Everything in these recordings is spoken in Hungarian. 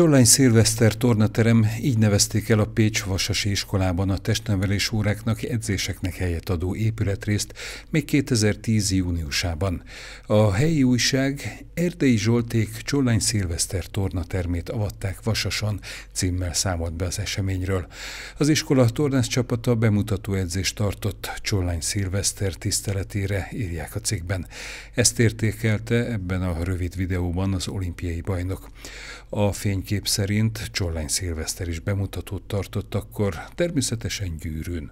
Csollány Szilveszter tornaterem, így nevezték el a Pécs Vasasi iskolában a testnevelés óráknak, edzéseknek helyet adó épületrészt még 2010. júniusában. A helyi újság Erdei Zsolték Csollány Szilveszter tornatermét avatták Vasason címmel számolt be az eseményről. Az iskola tornász csapata bemutató edzést tartott Csollány Szilveszter tiszteletére, írják a cikkben. Ezt értékelte ebben a rövid videóban az olimpiai bajnok. A fény kép szerint Csollány Szilveszter is bemutatót tartott akkor, természetesen gyűrűn.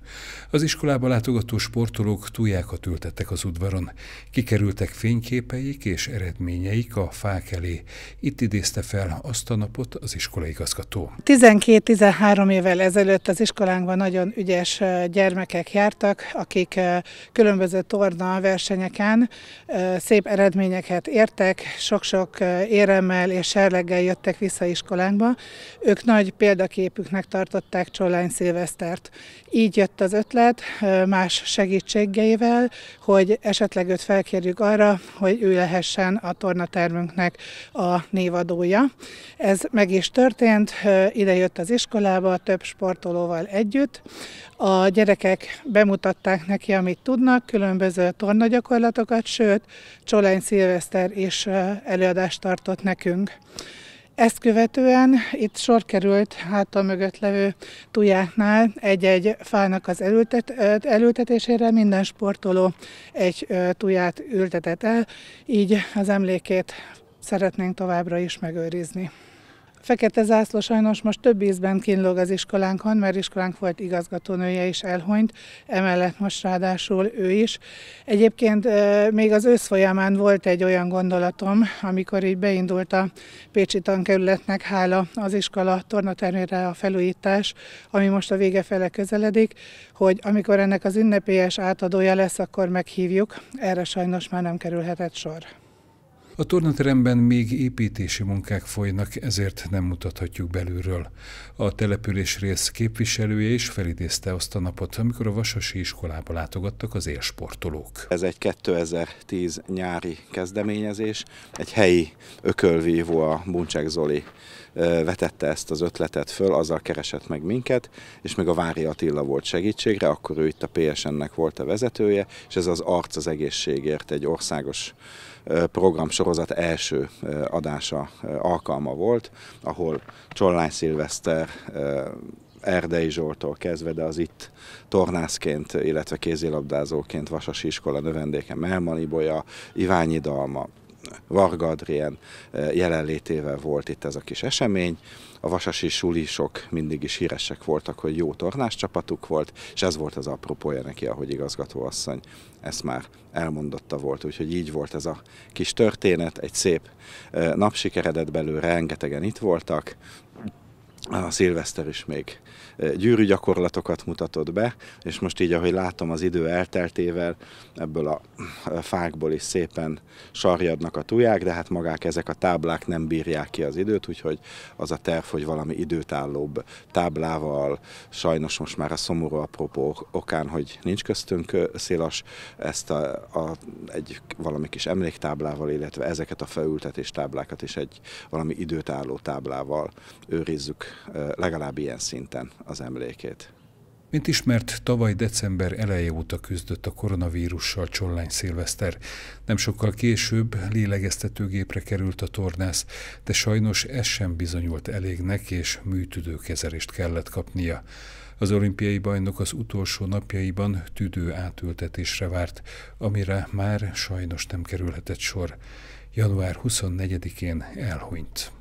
Az iskolába látogató sportolók tújákat ültettek az udvaron, kikerültek fényképeik és eredményeik a fák elé. Itt idézte fel azt a napot az igazgató. 12-13 évvel ezelőtt az iskolánkban nagyon ügyes gyermekek jártak, akik különböző torna versenyeken szép eredményeket értek, sok-sok éremmel és serleggel jöttek vissza iskolába iskolánkba. Ők nagy példaképüknek tartották Csollány Szilvesztert. Így jött az ötlet más segítségeivel, hogy esetleg őt felkérjük arra, hogy ő lehessen a tornatermünknek a névadója. Ez meg is történt, ide jött az iskolába több sportolóval együtt. A gyerekek bemutatták neki, amit tudnak, különböző tornagyakorlatokat, sőt, Csolány Szilveszter is előadást tartott nekünk. Ezt követően itt sor került háta mögött levő tujáknál egy-egy fának az elültet, elültetésére, minden sportoló egy tuját ültetett el, így az emlékét szeretnénk továbbra is megőrizni. Fekete Zászló sajnos most több ízben kínlóg az iskolánkon, mert iskolánk volt igazgatónője is elhonyt, emellett most ráadásul ő is. Egyébként még az ősz folyamán volt egy olyan gondolatom, amikor így beindult a Pécsi tankerületnek hála az iskola tornatermére a felújítás, ami most a vége fele közeledik, hogy amikor ennek az ünnepélyes átadója lesz, akkor meghívjuk. Erre sajnos már nem kerülhetett sor. A tornateremben még építési munkák folynak, ezért nem mutathatjuk belülről. A település rész képviselője is felidézte azt a napot, amikor a Vasasi iskolába látogattak az élsportolók. Ez egy 2010 nyári kezdeményezés, egy helyi ökölvívó a Buncsek Zoli vetette ezt az ötletet föl, azzal keresett meg minket, és még a Vári Attila volt segítségre, akkor ő itt a PSN-nek volt a vezetője, és ez az Arc az egészségért egy országos program sorozat első adása alkalma volt, ahol Csollány Szilveszter Erdei Zsoltól kezdve, de az itt tornászként, illetve kézilabdázóként Vasasi Iskola növendéke Melmani Bolya, Iványi Dalma, Varga Adrien eh, jelenlétével volt itt ez a kis esemény. A vasasi sulisok mindig is híresek voltak, hogy jó tornás csapatuk volt, és ez volt az apropója neki, ahogy igazgatóasszony ezt már elmondotta volt, úgyhogy így volt ez a kis történet, egy szép eh, nap sikeredett belőle, rengetegen itt voltak, a szilveszter is még gyűrű gyakorlatokat mutatott be, és most így, ahogy látom az idő elteltével, ebből a fákból is szépen sarjadnak a tuják, de hát magák ezek a táblák nem bírják ki az időt, úgyhogy az a terv, hogy valami időtállóbb táblával, sajnos most már a szomorú apropó okán, hogy nincs köztünk szélas, ezt a, a, egy valami kis emléktáblával, illetve ezeket a felültetés táblákat is egy valami időtálló táblával őrizzük legalább ilyen szinten az emlékét. Mint ismert, tavaly december eleje óta küzdött a koronavírussal Csollány Szilveszter. Nem sokkal később lélegeztetőgépre került a tornász, de sajnos ez sem bizonyult elégnek, és műtüdőkezelést kellett kapnia. Az olimpiai bajnok az utolsó napjaiban tüdő átültetésre várt, amire már sajnos nem kerülhetett sor. Január 24-én elhunyt.